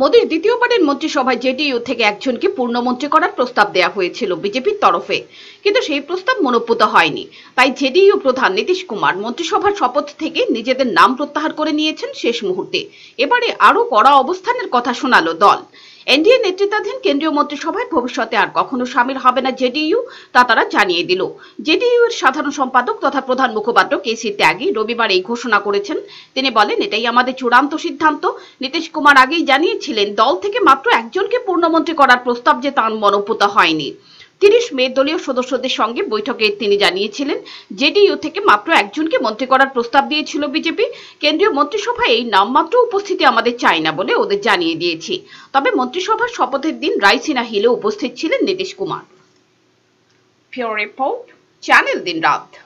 মোদীর দ্বিতীয় পার্টির মন্ত্রিসভায় জেডিইউ থেকে একজনকে পূর্ণমন্ত্রী করার প্রস্তাব দেয়া হয়েছিল বিজেপির তরফে কিন্তু সেই প্রস্তাব মনোপুত হয়নি তাই জেডিইউ প্রধান নীতিশ কুমার মন্ত্রিসভার শপথ থেকে নিজেদের নাম প্রত্যাহার করে নিয়েছেন শেষ মুহূর্তে এবারে আরও কড়া অবস্থানের কথা শোনালো দল এনডিএ নেতৃত্বাধীন কেন্দ্রীয় মন্ত্রিসভায় ভবিষ্যতে আর কখনো সামিল হবে না জেডিইউ তা তারা জানিয়ে দিল জেডিইউ এর সাধারণ সম্পাদক তথা প্রধান মুখপাত্র কে সি ত্যাগী রবিবার এই ঘোষণা করেছেন তিনি বলেন এটাই আমাদের চূড়ান্ত সিদ্ধান্ত নীতিশ কুমার আগেই জানিয়েছিলেন দল থেকে মাত্র একজনকে পূর্ণমন্ত্রী করার প্রস্তাব যে তাঁর মনোপুত হয়নি তিরিশ মে দলীয় সদস্যদের সঙ্গে বৈঠকে তিনি জানিয়েছিলেন জেডিইউ থেকে মাত্র একজনকে মন্ত্রী করার প্রস্তাব দিয়েছিল বিজেপি কেন্দ্রীয় মন্ত্রিসভায় এই নামমাত্র উপস্থিতি আমাদের চাই না বলে ওদের জানিয়ে দিয়েছি তবে মন্ত্রিসভার শপথের দিন রাইসিনা হিলে উপস্থিত ছিলেন নীতিশ কুমার রিপোর্ট চ্যানেল দিন রাত